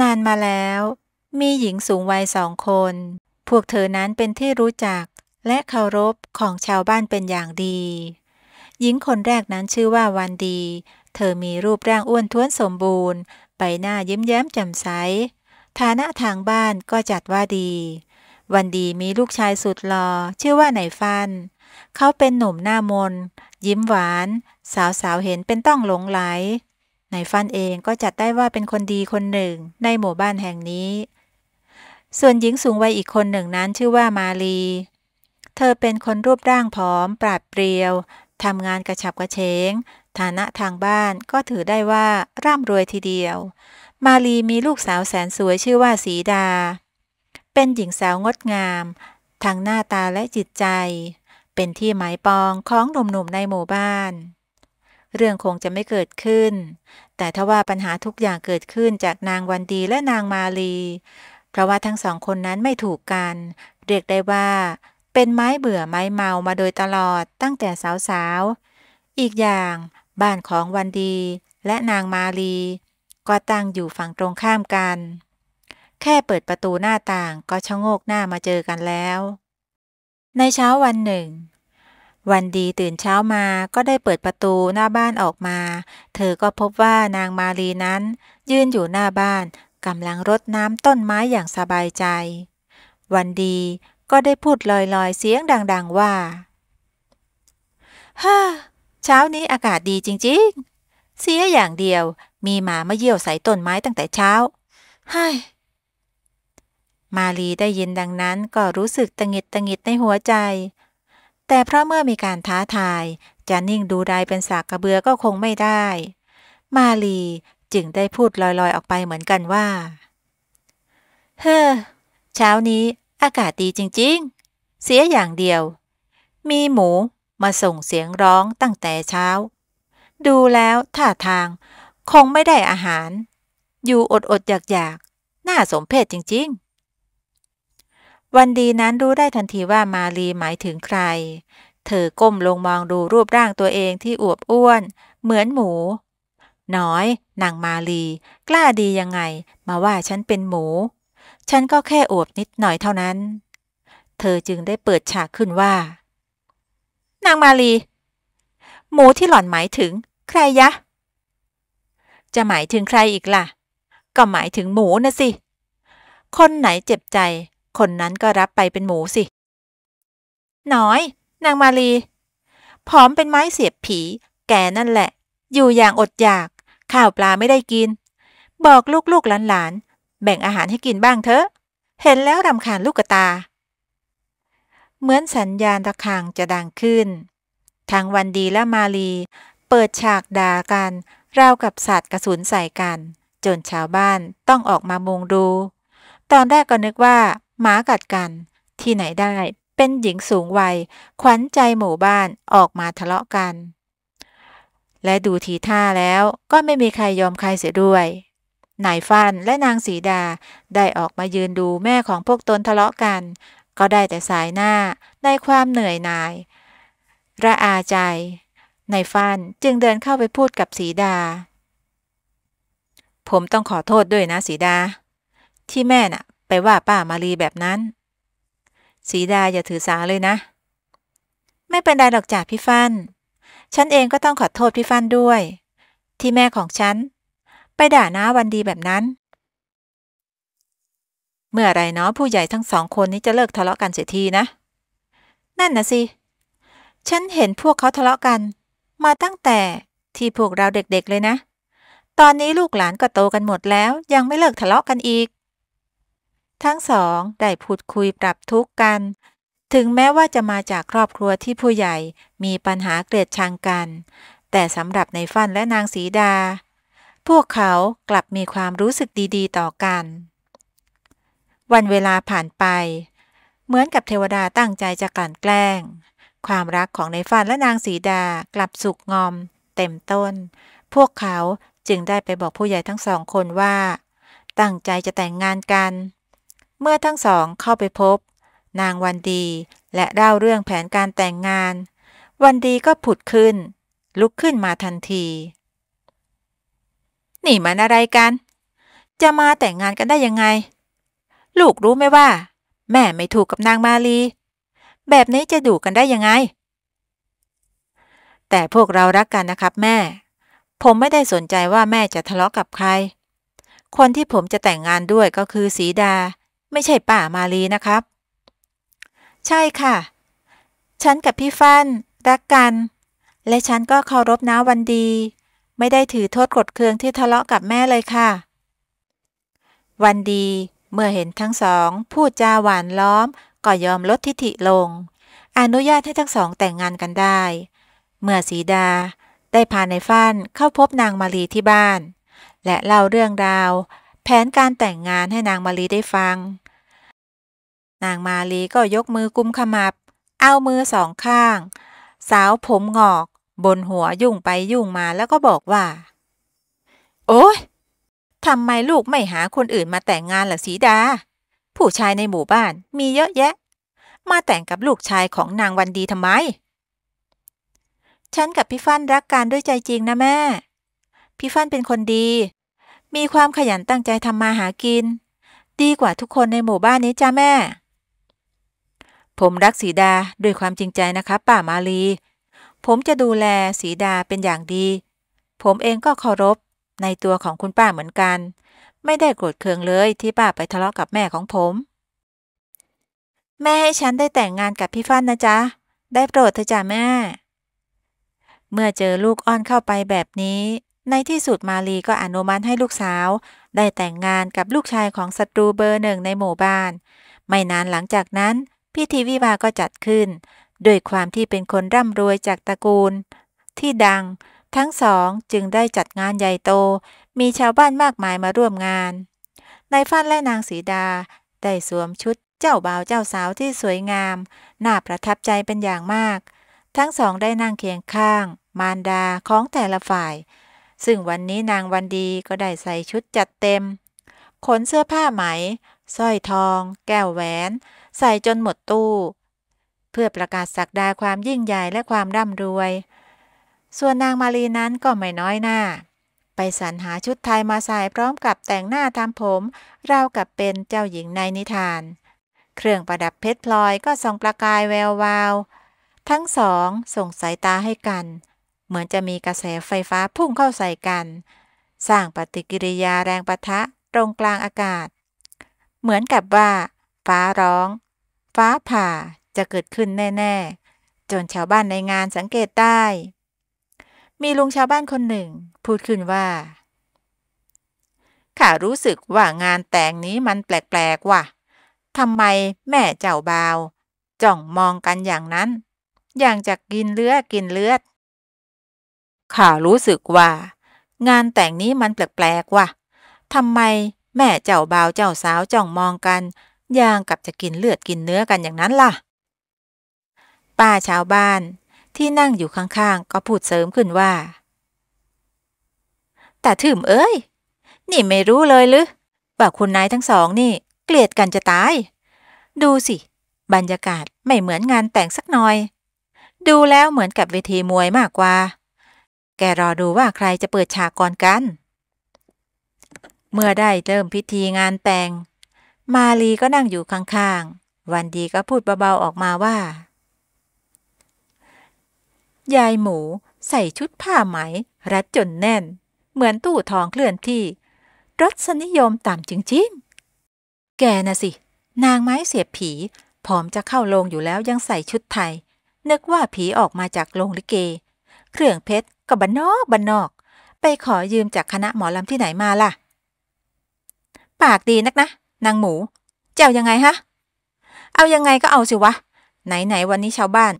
นานมาแล้ว มีหญิงสูงวัยสองคน พวกเธอนั้นเป็นที่รู้จัก และเคารพของชาวบ้านเป็นอย่างดี หญิงคนแรกนั้นชื่อว่าวันดี เธอมีรูปร่างอ้วนท้วนสมบูรณ์ ใบหน้ายิ้มแย้มแจ่มใส ฐานะทางบ้านก็จัดว่าดี วันดีมีลูกชายสุดหลอ่อชื่อว่าไหนฟัน เขาเป็นหนุ่มหน้ามน ยิ้มหวาน สาวๆเห็นเป็นต้องหลงไหลนายฟันเองก็จัดได้ว่าเป็นคนดีคนหนึ่งในหมู่บ้านแห่งนี้ ส่วนหญิงสูงวัยอีกคนหนึ่งนั้นชื่อว่ามาลี เธอเป็นคนรูปร่างผอม ปราดเปรียว ทำงานกระฉับกระเฉง ฐานะทางบ้านก็ถือได้ว่าร่ำรวยทีเดียว มาลีมีลูกสาวแสนสวยชื่อว่าสีดา เป็นหญิงสาวงดงาม ทั้งหน้าตาและจิตใจ เป็นที่หมายปองของหนุ่มๆในหมู่บ้านเรื่องคงจะไม่เกิดขึ้น แต่ทว่าปัญหาทุกอย่างเกิดขึ้นจากนางวันดีและนางมาลี เพราะว่าทั้งสองคนนั้นไม่ถูกกัน เรียกได้ว่า เป็นไม้เบื่อไม้เมามาโดยตลอดตั้งแต่สาว ๆ อีกอย่างบ้านของวันดีและนางมาลีก็ตั้งอยู่ฝั่งตรงข้ามกัน แค่เปิดประตูหน้าต่างก็ชะโงกหน้ามาเจอกันแล้ว ในเช้าวันหนึ่งวันดีตื่นเช้ามาก็ได้เปิดประตูหน้าบ้านออกมา เธอก็พบว่านางมาลีนั้น ยืนอยู่หน้าบ้านกำลังรดน้ำต้นไม้อย่างสบายใจ วันดีก็ได้พูดลอยๆเสียงดังๆว่าฮ่าเช้านี้อากาศดีจริงๆ เสียอย่างเดียว มีหมามาเยี่ยวใส่ต้นไม้ตั้งแต่เช้าฮ่ามาลีได้ยินดังนั้นก็รู้สึกตังิดตังิดในหัวใจแต่เพราะเมื่อมีการท้าทายจะนิ่งดูด้เป็นสากกระเบือก็คงไม่ได้ มาลีจึงได้พูดลอยๆออกไปเหมือนกันว่า เฮ้อ เช้านี้อากาศดีจริงๆ เสียอย่างเดียว มีหมูมาส่งเสียงร้องตั้งแต่เช้า ดูแล้วท่าทางคงไม่ได้อาหาร อยู่อดๆอยากๆ น่าสมเพชจริงๆวันดีนั้นรู้ได้ทันทีว่ามาลีหมายถึงใคร เธอก้มลงมองดูรูปร่างตัวเองที่อวบอ้วน เหมือนหมู น้อยนางมาลีกล้าดียังไง มาว่าฉันเป็นหมู ฉันก็แค่อวบนิดหน่อยเท่านั้น เธอจึงได้เปิดฉากขึ้นว่า นางมาลี หมูที่หล่อนหมายถึงใครยะ จะหมายถึงใครอีกล่ะ ก็หมายถึงหมูนะสิ คนไหนเจ็บใจคนนั้นก็รับไปเป็นหมูสิน้อย นางมาลี ผอมเป็นไม้เสียบผี แกนั่นแหละ อยู่อย่างอดอยาก ข้าวปลาไม่ได้กิน บอกลูกๆหลานๆ แบ่งอาหารให้กินบ้างเถอะ เห็นแล้วรำคาญลูกตา เหมือนสัญญาณตะขังจะดังขึ้นทางวันดีและมาลี เปิดฉากด่ากันราวกับสัตว์กระสุนใส่กัน จนชาวบ้านต้องออกมามุงดู ตอนแรกก็นึกว่าหมากัดกันที่ไหนได้เป็นหญิงสูงวัยขวัญใจหมู่บ้านออกมาทะเลาะกัน และดูทีท่าแล้วก็ไม่มีใครยอมใครเสียด้วยนายฟันและนางสีดาได้ออกมายืนดูแม่ของพวกตนทะเลาะกัน ก็ได้แต่สายหน้าในความเหนื่อยหน่าย ระอาใจนายฟันจึงเดินเข้าไปพูดกับสีดา ผมต้องขอโทษด้วยนะสีดา ที่แม่น่ะไปว่าป้ามารีแบบนั้น สีดาอย่าถือสาเลยนะ ไม่เป็นไรหรอกจ้ะพี่ฟัน ฉันเองก็ต้องขอโทษ พี่ฟันด้วย ที่แม่ของฉัน ไปด่าน้าวันดีแบบนั้น เมื่ออไรเนาะผู้ใหญ่ทั้งสองคนนี้จะเลิกทะเลาะกันเสียทีนะ นั่นนะสิ ฉันเห็นพวกเขาทะเลาะกัน มาตั้งแต่ที่พวกเราเด็กๆเลยนะ ตอนนี้ลูกหลานก็โตกันหมดแล้วยังไม่เลิกทะเลาะกันอีกทั้งสองได้พูดคุยปรับทุกข์กัน ถึงแม้ว่าจะมาจากครอบครัวที่ผู้ใหญ่มีปัญหาเกลียดชังกัน แต่สำหรับในฟันและนางสีดา พวกเขากลับมีความรู้สึกดีๆ ต่อกัน วันเวลาผ่านไป เหมือนกับเทวดาตั้งใจจะกลั่นแกล้ง ความรักของในฟันและนางสีดากลับสุกงอมเต็มต้น พวกเขาจึงได้ไปบอกผู้ใหญ่ทั้งสองคนว่า ตั้งใจจะแต่งงานกันเมื่อทั้งสองเข้าไปพบ นางวันดีและเล่าเรื่องแผนการแต่งงาน วันดีก็ผุดขึ้น ลุกขึ้นมาทันที นี่มันอะไรกัน จะมาแต่งงานกันได้ยังไง ลูกรู้ไหมว่า แม่ไม่ถูกกับนางมาลีแบบนี้จะดูกันได้ยังไง แต่พวกเรารักกันนะครับแม่ ผมไม่ได้สนใจว่าแม่จะทะเลาะกับใคร คนที่ผมจะแต่งงานด้วยก็คือสีดาไม่ใช่ป่ามาลีนะครับ ใช่ค่ะ ฉันกับพี่ฟันรักกัน และฉันก็เคารพน้าวันดี ไม่ได้ถือโทษกดเคืองที่ทะเลาะกับแม่เลยค่ะ วันดีเมื่อเห็นทั้งสอง พูดจาหวานล้อมก็ยอมลดทิฐิลง อนุญาตให้ทั้งสองแต่งงานกันได้ เมื่อสีดา ได้พาในฟ้านเข้าพบนางมาลีที่บ้าน และเล่าเรื่องราวแผนการแต่งงานให้นางมาลีได้ฟัง นางมาลีก็ยกมือกุมขมับ เอามือสองข้างสาวผมงอก บนหัวยุ่งไปยุ่งมาแล้วก็บอกว่า โอ๊ยทำไมลูกไม่หาคนอื่นมาแต่งงานล่ะสีดา ผู้ชายในหมู่บ้านมีเยอะแยะ มาแต่งกับลูกชายของนางวันดีทำไม ฉันกับพี่ฟันรักกันด้วยใจจริงนะแม่ พี่ฟันเป็นคนดีมีความขยันตั้งใจทำมาหากิน ดีกว่าทุกคนในหมู่บ้านนี้จ้าแม่ ผมรักสีดาด้วยความจริงใจนะคะป้ามาลีผมจะดูแลสีดาเป็นอย่างดี ผมเองก็เคารพ ในตัวของคุณป้าเหมือนกัน ไม่ได้โกรธเคืองเลยที่ป้าไปทะเลาะกับแม่ของผม แม่ให้ฉันได้แต่งงานกับพี่ฟันนะจ๊ะ ได้โปรดเถอะจ้าแม่ เมื่อเจอลูกอ้อนเข้าไปแบบนี้ในที่สุดมาลีก็อนุมัติให้ลูกสาว ได้แต่งงานกับลูกชายของศัตรูเบอร์หนึ่งในหมู่บ้าน ไม่นานหลังจากนั้น พิธีวิวาก็จัดขึ้นด้วยความที่เป็นคนร่ำรวยจากตระกูล ที่ดังทั้งสองจึงได้จัดงานใหญ่โต มีชาวบ้านมากมายมาร่วมงานนายฟ้านและนางสีดา ได้สวมชุดเจ้าบ่าวเจ้าสาวที่สวยงาม น่าประทับใจเป็นอย่างมาก ทั้งสองได้นั่งเคียงข้าง มารดาของแต่ละฝ่ายซึ่งวันนี้นางวันดีก็ได้ใส่ชุดจัดเต็ม ขนเสื้อผ้าไหมสร้อยทอง แก้วแหวน ใส่จนหมดตู้ เพื่อประกาศศักดาความยิ่งใหญ่และความร่ำรวย ส่วนนางมาลีนั้นก็ไม่น้อยหน้า ไปสรรหาชุดไทยมาใส่พร้อมกับแต่งหน้าทำผมราวกับเป็นเจ้าหญิงในนิทาน เครื่องประดับเพชรพลอยก็ส่องประกายแวววาว ทั้งสอง ส่งสายตาให้กันเหมือนจะมีกระแสไฟฟ้าพุ่งเข้าใส่กัน สร้างปฏิกิริยาแรงปะทะตรงกลางอากาศ เหมือนกับว่า ฟ้าร้อง ฟ้าผ่าจะเกิดขึ้นแน่ๆ จนชาวบ้านในงานสังเกตได้ มีลุงชาวบ้านคนหนึ่ง พูดขึ้นว่าข้ารู้สึกว่างานแต่งนี้มันแปลกๆว่ะทำไมแม่เจ้าบ่าวจ้องมองกันอย่างนั้น อย่างจะกกินเลือดกินเลือดข้ารู้สึกว่า งานแต่งนี้มันแปลกๆ ว่ะ ทำไมแม่เจ้าบ่าวเจ้าสาวจ้องมองกันอย่างกับจะกินเลือดกินเนื้อกันอย่างนั้นล่ะ ป้าชาวบ้านที่นั่งอยู่ข้างๆ ก็พูดเสริมขึ้นว่า แต่ถึมเอ้ย นี่ไม่รู้เลยหรือ ว่าคุณนายทั้งสองนี่ เกลียดกันจะตาย ดูสิ บรรยากาศไม่เหมือนงานแต่งสักหน่อย ดูแล้วเหมือนกับเวทีมวยมากกว่าแกรอดูว่าใครจะเปิดฉากก่อนกัน เมื่อได้เริ่มพิธีงานแต่ง มาลีก็นั่งอยู่ข้างๆ วันดีก็พูดเบาๆออกมาว่า ยายหมูใส่ชุดผ้าไหม รัดจนแน่น เหมือนตู้ทองเคลื่อนที่รสนิยมต่ำจริงๆ แกน่ะสิ นางไม้เสียบผีผอมจะเข้าโรงอยู่แล้วยังใส่ชุดไทย นึกว่าผีออกมาจากโรงลิเก เครื่องเพชรก็บันนอกบันนอก ไปขอยืมจากคณะหมอลำที่ไหนมาล่ะ ปากดีนักนะ นางหมูจะเอายังไงฮะ เอายังไงก็เอาสิวะ ไหนไหนวันนี้ชาวบ้าน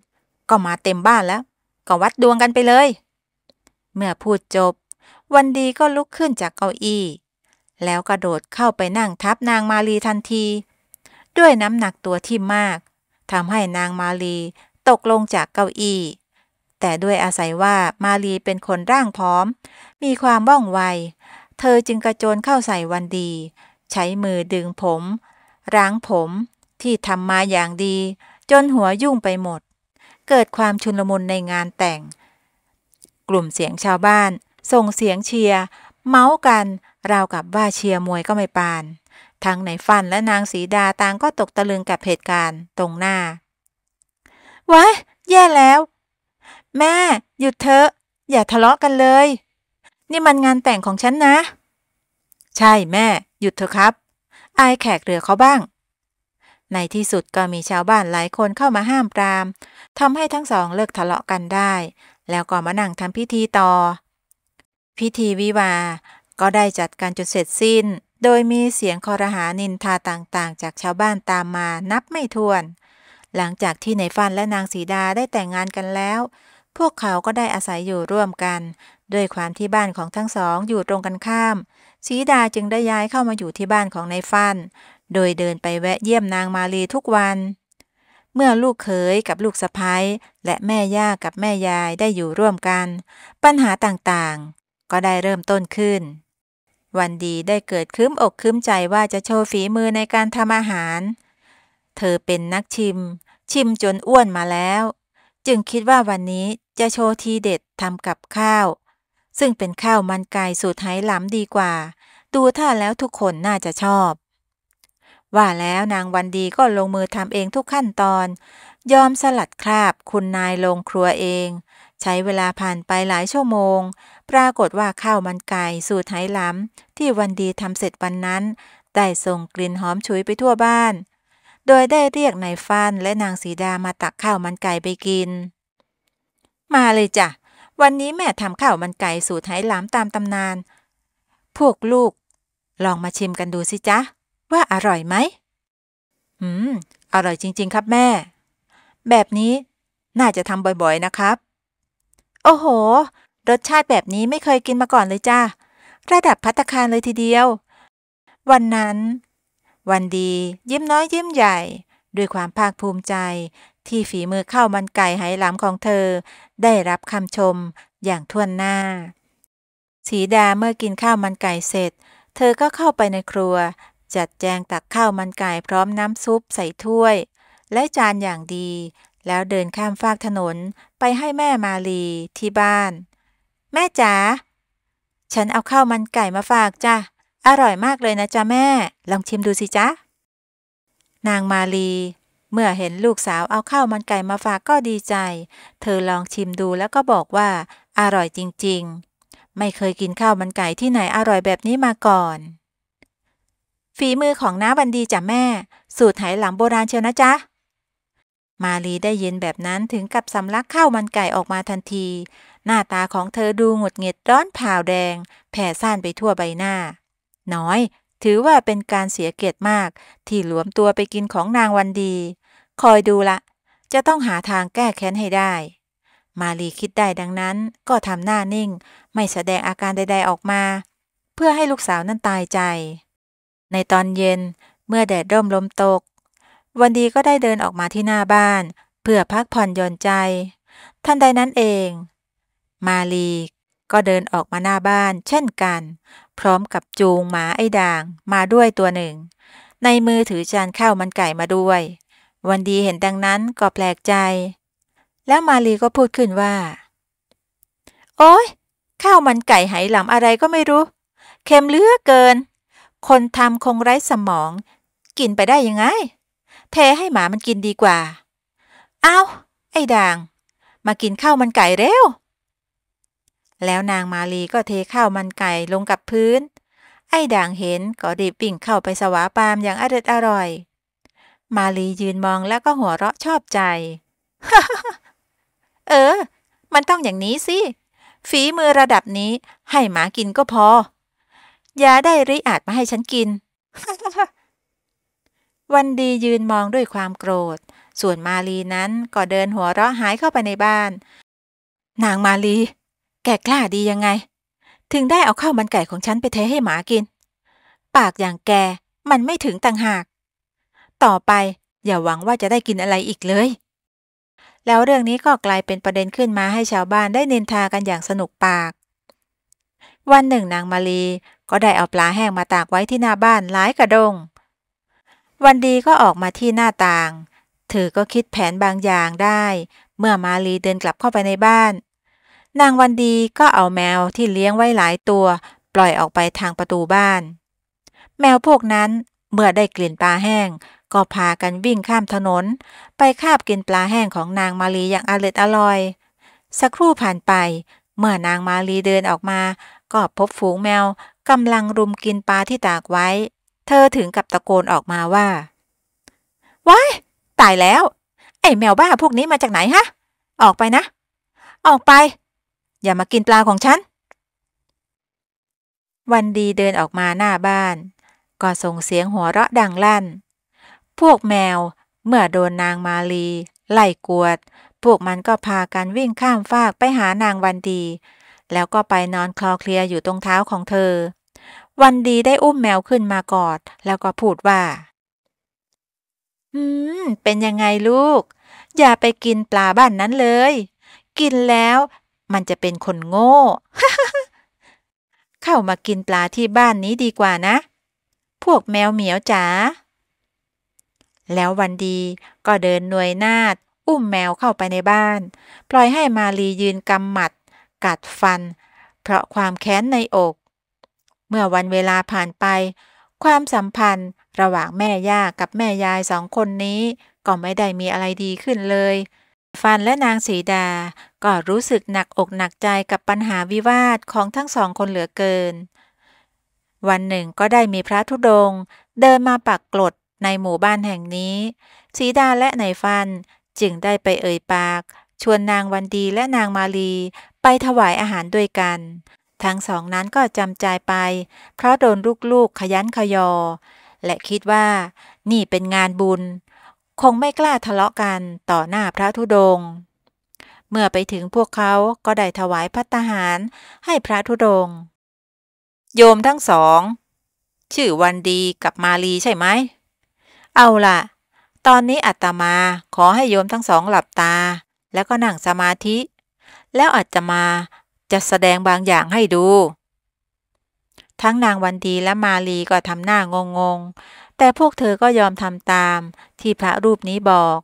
ก็มาเต็มบ้านแล้ว ก็วัดดวงกันไปเลย เมื่อพูดจบ วันดีก็ลุกขึ้นจากเก้าอี้ แล้วกระโดดเข้าไปนั่งทับนางมาลีทันที ด้วยน้ำหนักตัวที่มาก ทำให้นางมาลีตกลงจากเก้าอี้แต่ด้วยอาศัยว่ามาลีเป็นคนร่างพร้อม มีความว่องไว เธอจึงกระโจนเข้าใส่วันดี ใช้มือดึงผม ร้างผมที่ทำมาอย่างดี จนหัวยุ่งไปหมด เกิดความชุนลมุนในงานแต่ง กลุ่มเสียงชาวบ้าน ส่งเสียงเชียร์ เมาส์กัน ราวกับว่าเชียร์มวยก็ไม่ปาน ทั้งในฟันและนางสีดาต่างก็ตกตะลึงกับเหตุการณ์ตรงหน้าวะแย่แล้วแม่ หยุดเถอะ อย่าทะเลาะกันเลย นี่มันงานแต่งของฉันนะ ใช่แม่ หยุดเถอะครับ อายแขกเรือเขาบ้าง ในที่สุดก็มีชาวบ้านหลายคนเข้ามาห้ามปรามทำให้ทั้งสองเลิกทะเลาะกันได้ แล้วก็มานั่งทำพิธีต่อ พิธีวิวาก็ได้จัดการจนเสร็จสิ้น โดยมีเสียงคอรหานินทาต่างๆ จากชาวบ้านตามมานับไม่ถ้วน หลังจากที่ในฟันและนางสีดาได้แต่งงานกันแล้วพวกเขาก็ได้อาศัยอยู่ร่วมกันด้วยความที่บ้านของทั้งสองอยู่ตรงกันข้ามสีดาจึงได้ย้ายเข้ามาอยู่ที่บ้านของนายฟันโดยเดินไปแวะเยี่ยมนางมาลีทุกวัน เมื่อลูกเขยกับลูกสะพ้ายและแม่ย่ากับแม่ยายได้อยู่ร่วมกัน ปัญหาต่างๆ ก็ได้เริ่มต้นขึ้น วันดีได้เกิดคืมอกคืมใจว่าจะโชว์ฝีมือในการทำอาหาร เธอเป็นนักชิม ชิมจนอ้วนมาแล้ว จึงคิดว่าวันนี้จะโชว์ทีเด็ดทำกับข้าว ซึ่งเป็นข้าวมันไก่สูตรไหหลำดีกว่าดูท่าแล้วทุกคนน่าจะชอบว่าแล้วนางวันดีก็ลงมือทำเองทุกขั้นตอน ยอมสลัดคราบคุณนายลงครัวเอง ใช้เวลาผ่านไปหลายชั่วโมง ปรากฏว่าข้าวมันไก่ สูตรไหหลำที่วันดีทำเสร็จวันนั้นได้ส่งกลิ่นหอมฉุยไปทั่วบ้าน โดยได้เรียกนายฟ้านและนางสีดามาตักข้าวมันไก่ไปกินมาเลยจ้ะ วันนี้แม่ทำข้าวมันไก่สูตรไหหลามตามตำนาน พวกลูก ลองมาชิมกันดูสิจ๊ะ ว่าอร่อยไหมอืม อร่อยจริงๆครับแม่ แบบนี้ น่าจะทำบ่อยๆนะครับ โอ้โห รสชาติแบบนี้ไม่เคยกินมาก่อนเลยจ้าระดับพัตคารเลยทีเดียว วันนั้น วันดียิ้มน้อยยิ้มใหญ่ ด้วยความภาคภูมิใจที่ฝีมือข้าวมันไก่ไหหลำของเธอ ได้รับคำชมอย่างท่วนหน้า สีดาเมื่อกินข้าวมันไก่เสร็จ เธอก็เข้าไปในครัว จัดแจงตักข้าวมันไก่พร้อมน้ำซุปใส่ถ้วย และจานอย่างดี แล้วเดินข้ามฟากถนนไปให้แม่มาลีที่บ้าน แม่จ๋าฉันเอาข้าวมันไก่มาฝากจ้ะอร่อยมากเลยนะ จ๊ะแม่ ลองชิมดูสิจ๊ะนางมาลีเมื่อเห็นลูกสาวเอาข้าวมันไก่มาฝากก็ดีใจ เธอลองชิมดูแล้วก็บอกว่า อร่อยจริงๆ ไม่เคยกินข้าวมันไก่ที่ไหนอร่อยแบบนี้มาก่อน ฝีมือของน้าวันดีจ้ะแม่ สูตรไหหลังโบราณเชียวนะจ๊ะ มาลีได้ยินแบบนั้นถึงกับสำลักข้าวมันไก่ออกมาทันที หน้าตาของเธอดูหงุดหงิดร้อนผ่าวแดง แผ่ซ่านไปทั่วใบหน้า น้อยถือว่าเป็นการเสียเกียรติมาก ที่หลวมตัวไปกินของนางวันดี คอยดูละจะต้องหาทางแก้แค้นให้ได้ มาลีคิดได้ดังนั้นก็ทำหน้านิ่ง ไม่แสดงอาการใด ๆออกมา เพื่อให้ลูกสาวนั้นตายใจ ในตอนเย็นเมื่อแดดร่มลมตก วันดีก็ได้เดินออกมาที่หน้าบ้าน เพื่อพักผ่อนหย่อนใจ ท่านใดนั้นเอง มาลีก็เดินออกมาหน้าบ้าน เช่นกันพร้อมกับจูงหมาไอ้ด่าง มาด้วยตัวหนึ่ง ในมือถือจานข้าวมันไก่มาด้วย วันดีเห็นดังนั้นก็แปลกใจ แล้วมาลีก็พูดขึ้นว่า โอ้ยข้าวมันไก่ไหหลำอะไรก็ไม่รู้ เค็มเลือเกิน คนทำคงไร้สมอง กินไปได้ยังไงเทให้หมามันกินดีกว่าเอา้าไอ้ด่าง มากินข้าวมันไก่เร็วแล้วนางมาลีก็เทข้าวมันไก่ลงกับพื้น ไอ้ด่างเห็นก็รีบวิ่งเข้าไปสวาปามอย่างอร่ออร่อย มาลียืนมองแล้วก็หัวเราะชอบใจ เออ มันต้องอย่างนี้สิ ฝีมือระดับนี้ให้หมากินก็พออย่าได้ริอาจมาให้ฉันกิน วันดียืนมองด้วยความโกรธ ส่วนมาลีนั้นก็เดินหัวเราะหายเข้าไปในบ้าน นางมาลีแกกล้าดียังไง ถึงได้เอาข้าวมันไก่ของฉัน ไปเทให้หมากิน ปากอย่างแก มันไม่ถึงต่างหาก ต่อไปอย่าหวังว่าจะได้กินอะไรอีกเลย แล้วเรื่องนี้ก็กลายเป็นประเด็นขึ้นมาให้ชาวบ้านได้เนินทากันอย่างสนุกปาก วันหนึ่งนางมาลีก็ได้เอาปลาแห้งมาตากไว้ที่หน้าบ้านหลายกระดง วันดีก็ออกมาที่หน้าต่างเธอก็คิดแผนบางอย่างได้ เมื่อมาลีเดินกลับเข้าไปในบ้านนางวันดีก็เอาแมวที่เลี้ยงไว้หลายตัว ปล่อยออกไปทางประตูบ้าน แมวพวกนั้นเมื่อได้กลิ่นปลาแห้ง ก็พากันวิ่งข้ามถนน ไปคาบกินปลาแห้งของนางมาลีอย่างอร็ดอร่อย สักครู่ผ่านไป เมื่อนางมาลีเดินออกมา ก็พบฝูงแมวกำลังรุมกินปลาที่ตากไว้ เธอถึงกับตะโกนออกมาว่าว้ายตายแล้ว ไอ้แมวบ้าพวกนี้มาจากไหนฮะ ออกไปนะ ออกไปอย่ามากินปลาของฉัน วันดีเดินออกมาหน้าบ้าน ก็ส่งเสียงหัวเราะดังลั่น พวกแมว เมื่อโดนนางมาลีไล่กวด พวกมันก็พากันวิ่งข้ามฟากไปหานางวันดี แล้วก็ไปนอนคลอเคลียอยู่ตรงเท้าของเธอ วันดีได้อุ้มแมวขึ้นมากอด แล้วก็พูดว่า อืมเป็นยังไงลูก อย่าไปกินปลาบ้านนั้นเลย กินแล้วมันจะเป็นคนโง่ เข้ามากินปลาที่บ้านนี้ดีกว่านะ พวกแมวเหมียวจ๋า แล้ววันดีก็เดินหน่วยนาดอุ้มแมวเข้าไปในบ้าน ปล่อยให้มาลียืนกำหมัด กัดฟัน เพราะความแค้นในอก เมื่อวันเวลาผ่านไป ความสัมพันธ์ ระหว่างแม่ย่ากับแม่ยายสองคนนี้ ก็ไม่ได้มีอะไรดีขึ้นเลยฟันและนางสีดาก็รู้สึกหนักอกหนักใจกับปัญหาวิวาทของทั้งสองคนเหลือเกิน วันหนึ่งก็ได้มีพระธุดงเดินมาปักกลดในหมู่บ้านแห่งนี้ สีดาและนายฟันจึงได้ไปเอ่ยปาก ชวนนางวันดีและนางมาลีไปถวายอาหารด้วยกัน ทั้งสองนั้นก็จำใจไป เพราะโดนลูกๆ ขยันขยอ และคิดว่านี่เป็นงานบุญคงไม่กล้าทะเลาะกันต่อหน้าพระธุดงเมื่อไปถึงพวกเขาก็ได้ถวายพัตหารให้พระธุดงโยมทั้งสอง ชื่อวันดีกับมาลีใช่ไหม เอาล่ะ ตอนนี้อัตมาขอให้โยมทั้งสองหลับตาแล้วก็นั่งสมาธิ แล้วอัตมาจะแสดงบางอย่างให้ดู ทั้งนางวันดีและมาลีก็ทำหน้างงงแต่พวกเธอก็ยอมทำตามที่พระรูปนี้บอก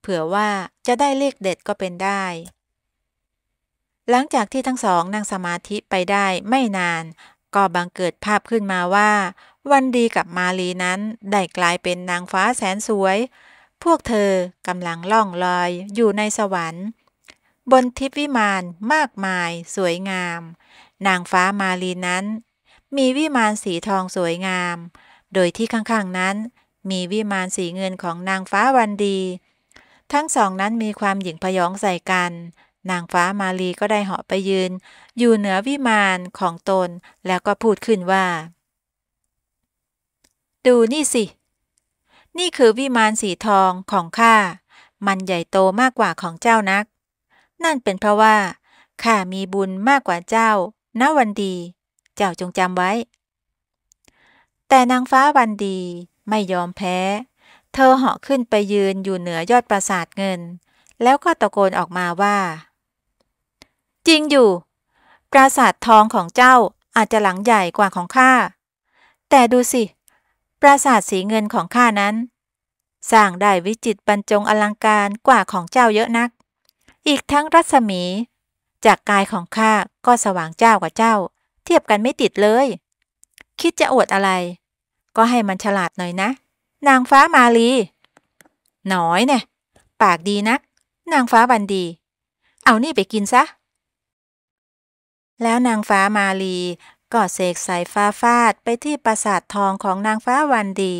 เผื่อว่าจะได้เลขเด็ดก็เป็นได้ หลังจากที่ทั้งสองนั่งสมาธิไปได้ไม่นาน ก็บังเกิดภาพขึ้นมาว่า วันดีกับมาลีนั้น ได้กลายเป็นนางฟ้าแสนสวย พวกเธอกำลังล่องลอยอยู่ในสวรรค์ บนทิพวิมานมากมายสวยงาม นางฟ้ามาลีนั้น มีวิมานสีทองสวยงามโดยที่ข้างๆนั้นมีวิมานสีเงินของนางฟ้าวันดี ทั้งสองนั้นมีความหยิ่งพยองใส่กัน นางฟ้ามาลีก็ได้เหาะไปยืน อยู่เหนือวิมานของตนแล้วก็พูดขึ้นว่า ดูนี่สิ นี่คือวิมานสีทองของข้ามันใหญ่โตมากกว่าของเจ้านัก นั่นเป็นเพราะว่าข้ามีบุญมากกว่าเจ้าณวันดี เจ้าจงจำไว้แต่นางฟ้าวันดีไม่ยอมแพ้ เธอเหาะขึ้นไปยืนอยู่เหนือยอดปราสาทเงิน แล้วก็ตะโกนออกมาว่า จริงอยู่ ปราสาททองของเจ้าอาจจะหลังใหญ่กว่าของข้า แต่ดูสิ ปราสาทสีเงินของข้านั้น สร้างได้วิจิตรบรรจงอลังการกว่าของเจ้าเยอะนัก อีกทั้งรัศมี จากกายของข้าก็สว่างเจ้ากว่าเจ้า เทียบกันไม่ติดเลยคิดจะอวดอะไร ก็ให้มันฉลาดหน่อยนะ นางฟ้ามาลีน้อยเนี่ยปากดีนะัก นางฟ้าบันดี เอานี่ไปกินซะ แล้วนางฟ้ามาลีก็เสกสายฟ้าฟาดไปที่ปราสาททองของนางฟ้าวันดี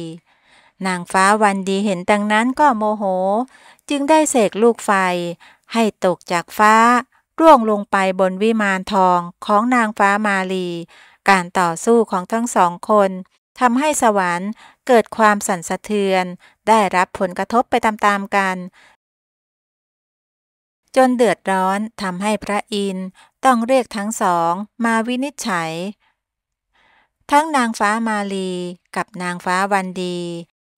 นางฟ้าวันดีเห็นดังนั้นก็โมโห จึงได้เสกลูกไฟ ให้ตกจากฟ้าร่วงลงไปบนวิมานทองของนางฟ้ามาลีการต่อสู้ของทั้งสองคนทำให้สวรรค์เกิดความสั่นสะเทือน ได้รับผลกระทบไปตามๆกัน จนเดือดร้อน ทำให้พระอินทร์ต้องเรียกทั้งสอง มาวินิจฉัย ทั้งนางฟ้ามาลีกับนางฟ้าวันดี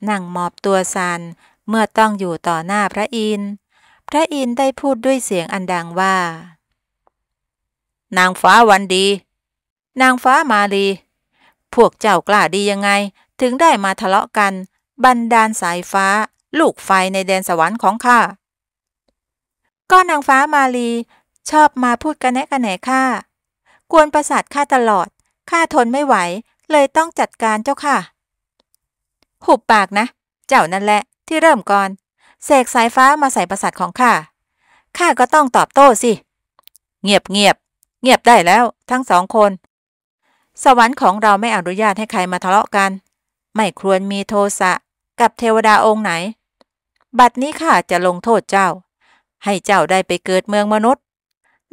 นั่งมอบตัวสันเมื่อต้องอยู่ต่อหน้าพระอินทร์ พระอินทร์ได้พูดด้วยเสียงอันดังว่า นางฟ้าวันดีนางฟ้ามาลีพวกเจ้ากล้าดียังไงถึงได้มาทะเลาะกัน บันดาลสายฟ้า ลูกไฟในแดนสวรรค์ของข้า ก็นางฟ้ามาลีชอบมาพูดกันแนกันแหนข้า กวนประสาทข้าตลอดข้าทนไม่ไหวเลยต้องจัดการเจ้าค่ะ หุบปากนะ เจ้านั่นแหละที่เริ่มก่อน เสกสายฟ้ามาใส่ประสาทของข้า ข้าก็ต้องตอบโต้สิ เงียบเงียบ เงียบได้แล้วทั้งสองคนสวรรค์ของเราไม่อนุญาตให้ใครมาทะเลาะกัน ไม่ควรมีโทสะกับเทวดาองค์ไหน บัดนี้ข้าจะลงโทษเจ้า ให้เจ้าได้ไปเกิดเมืองมนุษย์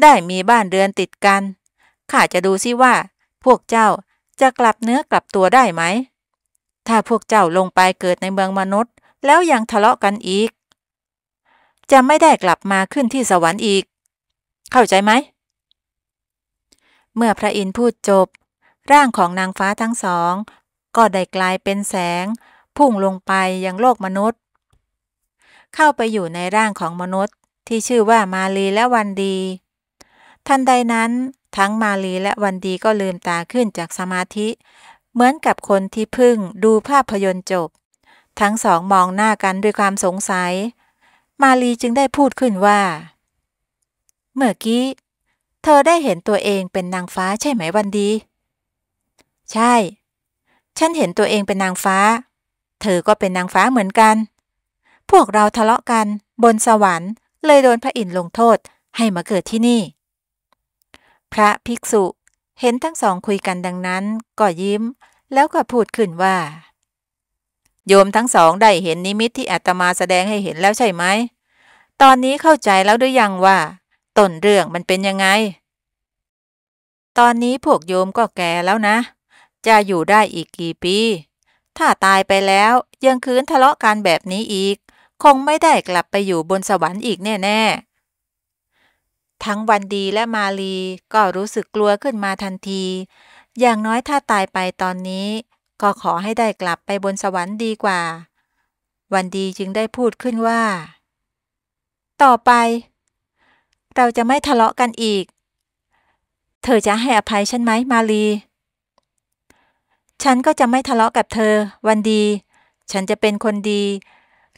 ได้มีบ้านเรือนติดกัน ข้าจะดูซิว่า พวกเจ้าจะกลับเนื้อกลับตัวได้ไหม ถ้าพวกเจ้าลงไปเกิดในเมืองมนุษย์ แล้วยังทะเลาะกันอีก จะไม่ได้กลับมาขึ้นที่สวรรค์อีก เข้าใจไหม เมื่อพระอินทร์พูดจบร่างของนางฟ้าทั้งสอง ก็ได้กลายเป็นแสง พุ่งลงไปยังโลกมนุษย์ เข้าไปอยู่ในร่างของมนุษย์ที่ชื่อว่ามาลีและวันดีทันใดนั้น ทั้งมาลีและวันดีก็ลืมตาขึ้นจากสมาธิ เหมือนกับคนที่พึ่งดูภาพยนตร์จบ ทั้งสองมองหน้ากันด้วยความสงสัย มาลีจึงได้พูดขึ้นว่า เมื่อกี้ เธอได้เห็นตัวเองเป็นนางฟ้าใช่ไหมวันดีใช่ ฉันเห็นตัวเองเป็นนางฟ้า เธอก็เป็นนางฟ้าเหมือนกัน พวกเราทะเลาะกัน บนสวรรค์ เลยโดนพระอินทร์ลงโทษให้มาเกิดที่นี่ พระภิกษุเห็นทั้งสองคุยกันดังนั้นก็ยิ้ม แล้วก็พูดขึ้นว่า โยมทั้งสองได้เห็นนิมิตที่อาตมาแสดงให้เห็นแล้วใช่ไหม ตอนนี้เข้าใจแล้วหรือยังว่าต้นเรื่องมันเป็นยังไง ตอนนี้พวกโยมก็แก่แล้วนะจะอยู่ได้อีกกี่ปี ถ้าตายไปแล้วยังคืนทะเลาะกันแบบนี้อีก คงไม่ได้กลับไปอยู่บนสวรรค์อีกแน่ ๆ ทั้งวันดีและมาลีก็รู้สึกกลัวขึ้นมาทันที อย่างน้อยถ้าตายไปตอนนี้ ก็ขอให้ได้กลับไปบนสวรรค์ดีกว่า วันดีจึงได้พูดขึ้นว่า ต่อไป เราจะไม่ทะเลาะกันอีก เธอจะให้อภัยฉันไหม มาลีฉันก็จะไม่ทะเลาะกับเธอวันดี ฉันจะเป็นคนดี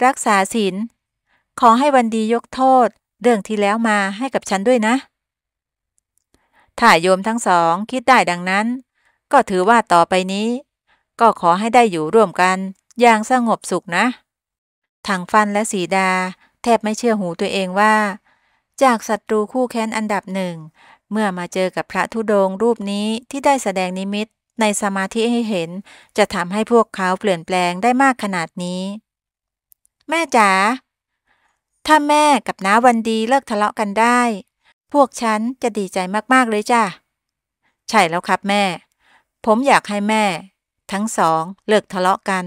รักษาศีลขอให้วันดียกโทษเรื่องที่แล้วมาให้กับฉันด้วยนะถ้าโยมทั้งสอง คิดได้ดังนั้น ก็ถือว่าต่อไปนี้ ก็ขอให้ได้อยู่ร่วมกันอย่างสงบสุขนะทางฟันและสีดาแทบไม่เชื่อหูตัวเองว่า จากศัตรูคู่แค้นอันดับหนึ่ง เมื่อมาเจอกับพระธุดงรูปนี้ที่ได้แสดงนิมิตในสมาธิให้เห็นจะทำให้พวกเขาเปลี่ยนแปลงได้มากขนาดนี้ แม่จ๋าถ้าแม่กับน้าวันดีเลิกทะเลาะกันได้ พวกฉันจะดีใจมาก ๆ เลยจ้ะใช่แล้วครับแม่ ผมอยากให้แม่ทั้งสอง เลิกทะเลาะกัน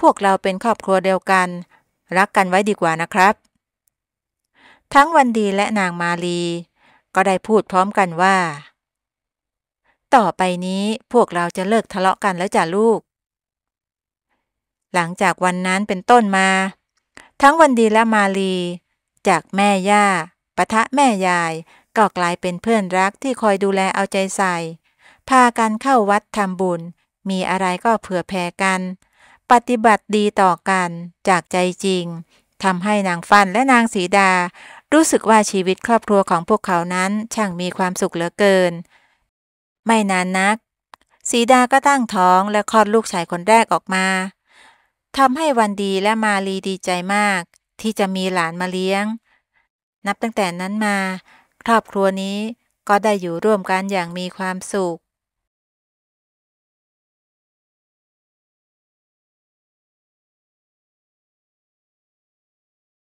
พวกเราเป็นครอบครัวเดียวกัน รักกันไว้ดีกว่านะครับ ทั้งวันดีและนางมาลีก็ได้พูดพร้อมกันว่าต่อไปนี้พวกเราจะเลิกทะเลาะกันแล้วจ้ะลูก หลังจากวันนั้นเป็นต้นมา ทั้งวันดีและมาลี จากแม่ย่าปะทะแม่ยาย ก็กลายเป็นเพื่อนรักที่คอยดูแลเอาใจใส่ พากันเข้าวัดทำบุญ มีอะไรก็เผื่อแผ่กัน ปฏิบัติดีต่อกัน จากใจจริงทำให้นางฟันและนางสีดา รู้สึกว่าชีวิตครอบครัวของพวกเขานั้นช่างมีความสุขเหลือเกินไม่นานนัก สีดาก็ตั้งท้องและคลอดลูกชายคนแรกออกมาทำให้วันดีและมาลีดีใจมาก ที่จะมีหลานมาเลี้ยง นับตั้งแต่นั้นมา ครอบครัวนี้ก็ได้อยู่ร่วมกันอย่างมีความสุข